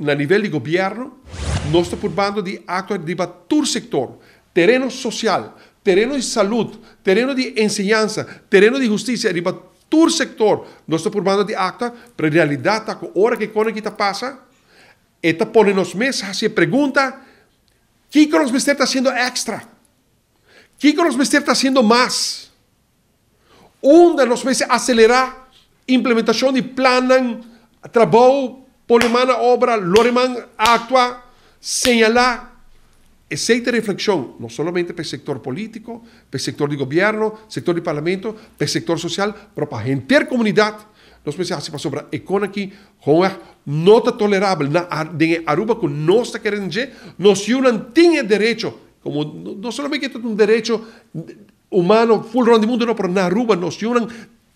a nivel de gobierno, no estamos procurando de acto de todo sector, terreno social, terreno de salud, terreno de enseñanza, terreno de justicia, de todo sector, no estamos procurando de actuar, pero en realidade, a hora que quando pasa passa, está pondo nos mesas y pergunta, o que que os está haciendo extra? O que que os está haciendo más? mais? Onde nós meses la implementación de planan, trabajo Polemana obra, Loreman actúa, señala. Aceite reflexión, no solamente para el sector político, para el sector de gobierno, sector de parlamento, para el sector social, pero para la comunidad. nosotros pensamos para sobre econa que nota tolerable, na Aruba con no está nos no nós derecho, tiene derecho, como no solamente que es un derecho mm, humano full round mundo, no por Aruba nos não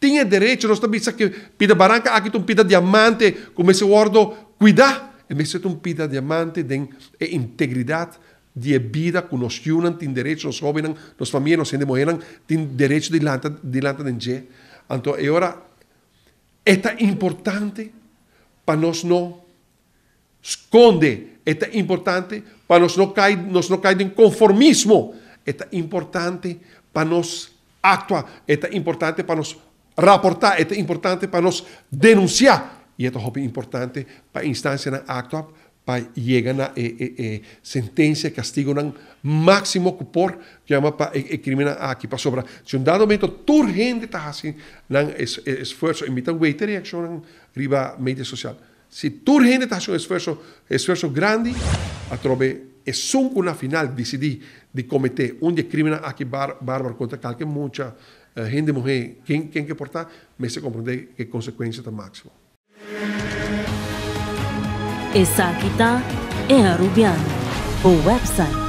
Tinha direito, nós também que pida baranca aqui tem pida diamante, como esse ordo cuidar. E mesmo tu pida diamante, tem integridade de vida que nos tínhamos, tem direito, os jovens, nós famílias, nós gente morrendo, tem direito de lanta, de lanta de encher. Então, agora, é tão importante para nós não esconder, é tão importante para nós não cair, nós não cair em conformismo, é tão importante para nós atuar, é tão importante para nós reportar, es importante para nos denunciar. Y esto es importante para instancias en actos, para llegar a eh, eh, eh sentencia, castigo, un máximo cupor, llama para el eh, eh, crimen aquí para sobra. Si un dado momento urgente gente está haciendo un esfuerzo, invita a una reacción arriba media social. Si urgente gente está haciendo un esfuerzo, esfuerzo grande, a través es una final decidí de cometer un crimen aquí bárbaro contra cualquier mucha gente eh, morrer, quem, quem que portar, mas se compreender que consequência está máxima. Essa aqui está é a o website